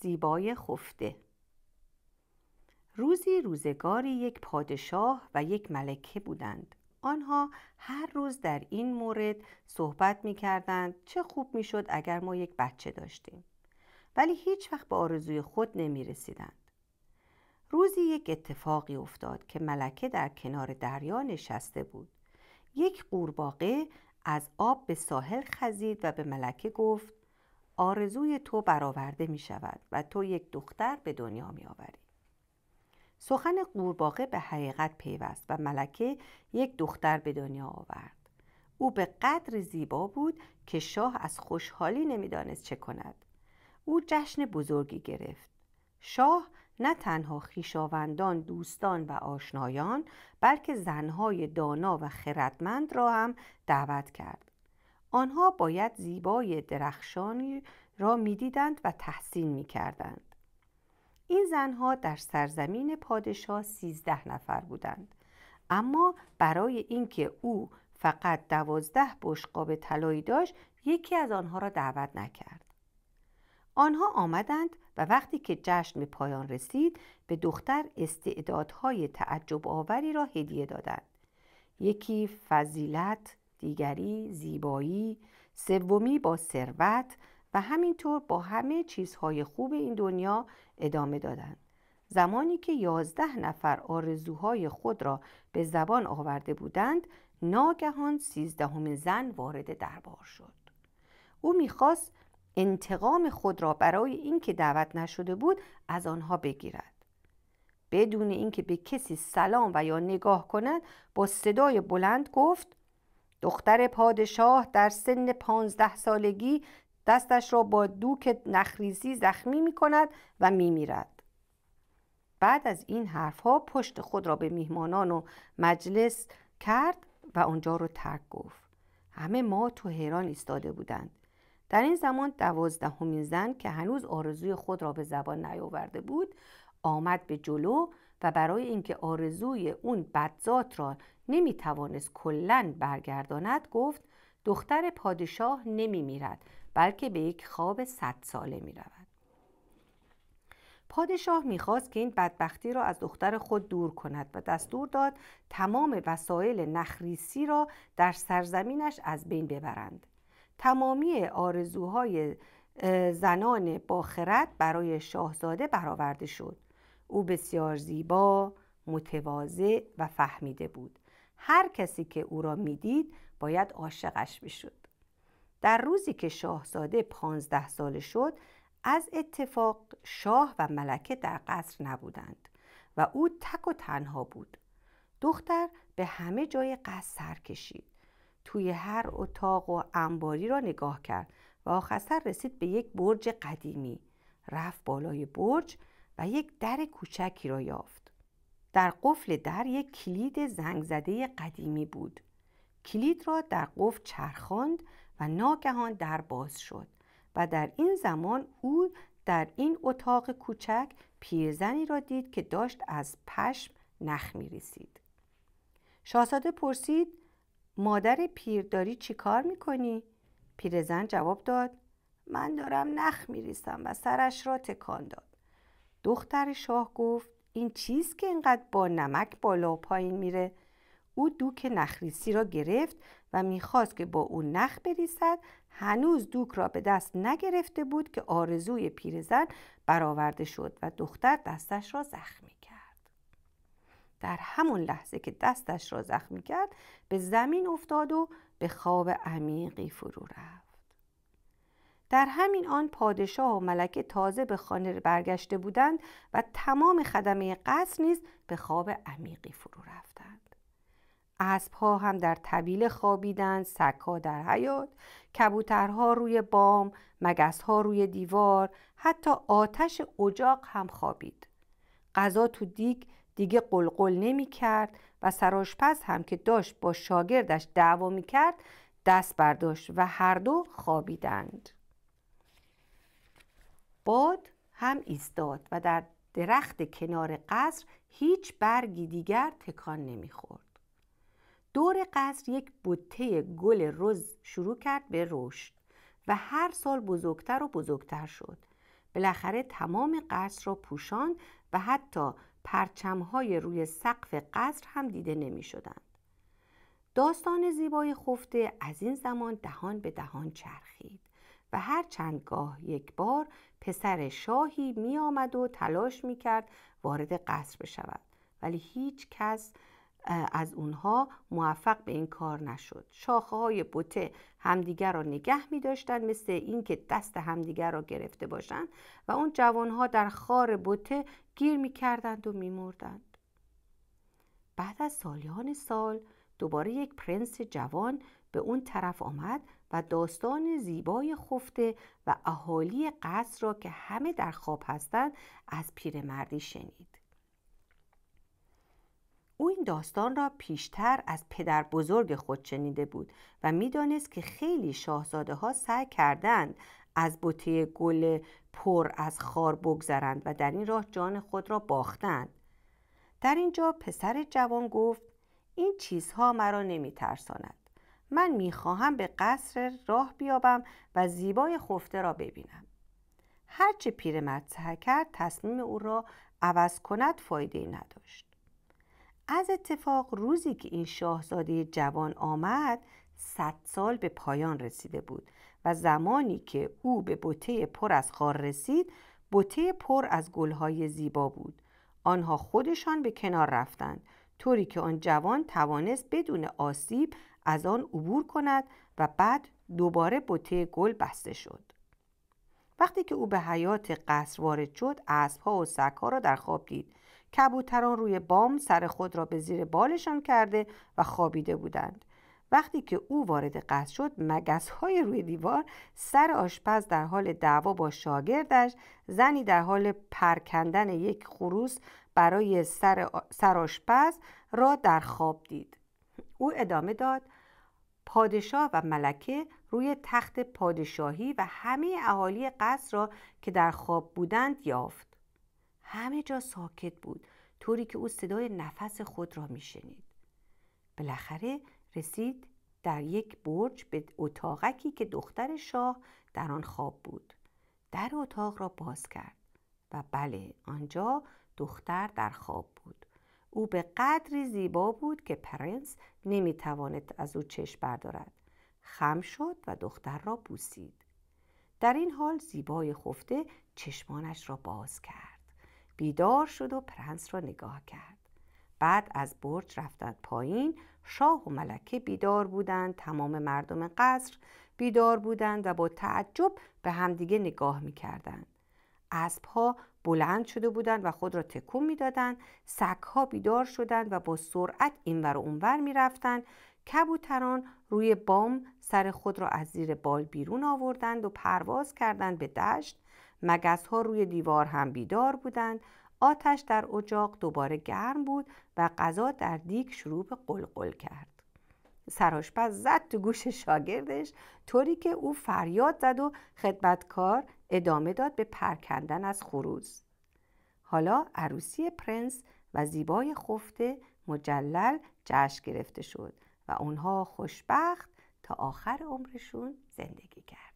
زیبای خفته روزی روزگاری یک پادشاه و یک ملکه بودند آنها هر روز در این مورد صحبت می کردند چه خوب می شد اگر ما یک بچه داشتیم ولی هیچ وقت به آرزوی خود نمی رسیدند روزی یک اتفاقی افتاد که ملکه در کنار دریا نشسته بود یک قورباغه از آب به ساحل خزید و به ملکه گفت آرزوی تو برآورده می شود و تو یک دختر به دنیا می آوری. سخن قورباغه به حقیقت پیوست و ملکه یک دختر به دنیا آورد. او به قدر زیبا بود که شاه از خوشحالی نمیدانست چه کند. او جشن بزرگی گرفت. شاه نه تنها خیشاوندان، دوستان و آشنایان بلکه زنهای دانا و خردمند را هم دعوت کرد آنها باید زیبای درخشانی را میدیدند و تحسین کردند. این زنها در سرزمین پادشاه سیزده نفر بودند اما برای اینکه او فقط دوازده بشقاب طلایی داشت یکی از آنها را دعوت نکرد آنها آمدند و وقتی که جشن به پایان رسید به دختر استعدادهای تعجب آوری را هدیه دادند یکی فضیلت دیگری زیبایی سومی با ثروت و همینطور با همه چیزهای خوب این دنیا ادامه دادند زمانی که یازده نفر آرزوهای خود را به زبان آورده بودند ناگهان سیزدهم زن وارد دربار شد او میخواست انتقام خود را برای اینکه دعوت نشده بود از آنها بگیرد بدون اینکه به کسی سلام و یا نگاه کند با صدای بلند گفت دختر پادشاه در سن پانزده سالگی دستش را با دوک نخریزی زخمی می کند و می میرد. بعد از این حرفها پشت خود را به میهمانان و مجلس کرد و آنجا را ترک گفت. همه ما تو حیران ایستاده بودند. در این زمان دوازدهمین زن که هنوز آرزوی خود را به زبان نیاورده بود آمد به جلو و برای اینکه آرزوی اون بدزات را نمیتوانست کلا برگرداند گفت دختر پادشاه نمی میرد بلکه به یک خواب صد ساله می رود. پادشاه میخواست که این بدبختی را از دختر خود دور کند و دستور داد تمام وسایل نخریسی را در سرزمینش از بین ببرند تمامی آرزوهای زنان باخرت برای شاهزاده برآورده شد او بسیار زیبا متواضع و فهمیده بود هر کسی که او را میدید باید عاشقش میشد در روزی که شاهزاده پانزده ساله شد از اتفاق شاه و ملکه در قصر نبودند و او تک و تنها بود دختر به همه جای قصر سر کشید توی هر اتاق و انباری را نگاه کرد و آخر رسید به یک برج قدیمی رفت بالای برج و یک در کوچکی را یافت در قفل در یک کلید زنگ زده قدیمی بود کلید را در قفل چرخاند و ناگهان در باز شد و در این زمان او در این اتاق کوچک پیرزنی را دید که داشت از پشم نخ می رسید. شاهزاده پرسید مادر پیرداری چی کار می پیرزن جواب داد من دارم نخ میریسم و سرش را تکان داد. دختر شاه گفت این چیز که اینقدر با نمک بالا و پایین میره او دوک نخریسی را گرفت و میخواست که با او نخ بریسد هنوز دوک را به دست نگرفته بود که آرزوی پیرزن برآورده شد و دختر دستش را زخمی کرد در همون لحظه که دستش را زخمی کرد به زمین افتاد و به خواب عمیقی فرو رفت در همین آن پادشاه و ملکه تازه به خانه برگشته بودند و تمام خدمه قصر نیز به خواب عمیقی فرو رفتند اسبها هم در طویل خوابیدند سگها در حیات کبوترها روی بام مگسها روی دیوار حتی آتش اجاق هم خوابید غذا تو دیگ دیگه قلقل نمی کرد و سراشپز هم که داشت با شاگردش دعوا می کرد دست برداشت و هر دو خوابیدند باد هم ایستاد و در درخت کنار قصر هیچ برگی دیگر تکان نمیخورد دور قصر یک بوته گل رز شروع کرد به رشد و هر سال بزرگتر و بزرگتر شد بالاخره تمام قصر را پوشاند و حتی پرچمهای روی سقف قصر هم دیده نمی داستان زیبای خفته از این زمان دهان به دهان چرخید و هر چند گاه یک بار پسر شاهی می آمد و تلاش می کرد وارد قصر بشود ولی هیچ کس از اونها موفق به این کار نشد شاخه های بوته همدیگر را نگه می داشتند مثل اینکه دست همدیگر را گرفته باشند و اون جوانها در خار بوته گیر می کردند و می مردند. بعد از سالیان سال دوباره یک پرنس جوان به اون طرف آمد و داستان زیبای خفته و اهالی قصر را که همه در خواب هستند از پیرمردی شنید او این داستان را پیشتر از پدر بزرگ خود شنیده بود و میدانست که خیلی شاهزاده ها سعی کردند از بوته گل پر از خار بگذرند و در این راه جان خود را باختند در اینجا پسر جوان گفت این چیزها مرا نمی ترساند من میخواهم به قصر راه بیابم و زیبای خفته را ببینم هرچه پیرمرد سعی کرد تصمیم او را عوض کند فایده نداشت از اتفاق روزی که این شاهزاده جوان آمد صد سال به پایان رسیده بود و زمانی که او به بوته پر از خار رسید بوته پر از گلهای زیبا بود آنها خودشان به کنار رفتند طوری که آن جوان توانست بدون آسیب از آن عبور کند و بعد دوباره بوته گل بسته شد وقتی که او به حیات قصر وارد شد اسبها و سگها را در خواب دید کبوتران روی بام سر خود را به زیر بالشان کرده و خوابیده بودند وقتی که او وارد قصر شد مگس روی دیوار سر آشپز در حال دعوا با شاگردش زنی در حال پرکندن یک خروس برای سر آشپز را در خواب دید او ادامه داد پادشاه و ملکه روی تخت پادشاهی و همه اهالی قصر را که در خواب بودند یافت همه جا ساکت بود طوری که او صدای نفس خود را میشنید بالاخره رسید در یک برج به اتاقکی که دختر شاه در آن خواب بود در اتاق را باز کرد و بله آنجا دختر در خواب بود او به قدری زیبا بود که پرنس نمی از او چشم بردارد. خم شد و دختر را بوسید. در این حال زیبای خفته چشمانش را باز کرد. بیدار شد و پرنس را نگاه کرد. بعد از برج رفتند پایین شاه و ملکه بیدار بودند تمام مردم قصر بیدار بودند و با تعجب به همدیگه نگاه میکردند اسب ها بلند شده بودند و خود را تکون میدادند سگ ها بیدار شدند و با سرعت اینور و اونور میرفتند کبوتران روی بام سر خود را از زیر بال بیرون آوردند و پرواز کردند به دشت مگس ها روی دیوار هم بیدار بودند آتش در اجاق دوباره گرم بود و غذا در دیگ شروع به قلقل کرد سراشپز زد تو گوش شاگردش طوری که او فریاد زد و خدمتکار ادامه داد به پرکندن از خروز حالا عروسی پرنس و زیبای خفته مجلل جشن گرفته شد و اونها خوشبخت تا آخر عمرشون زندگی کرد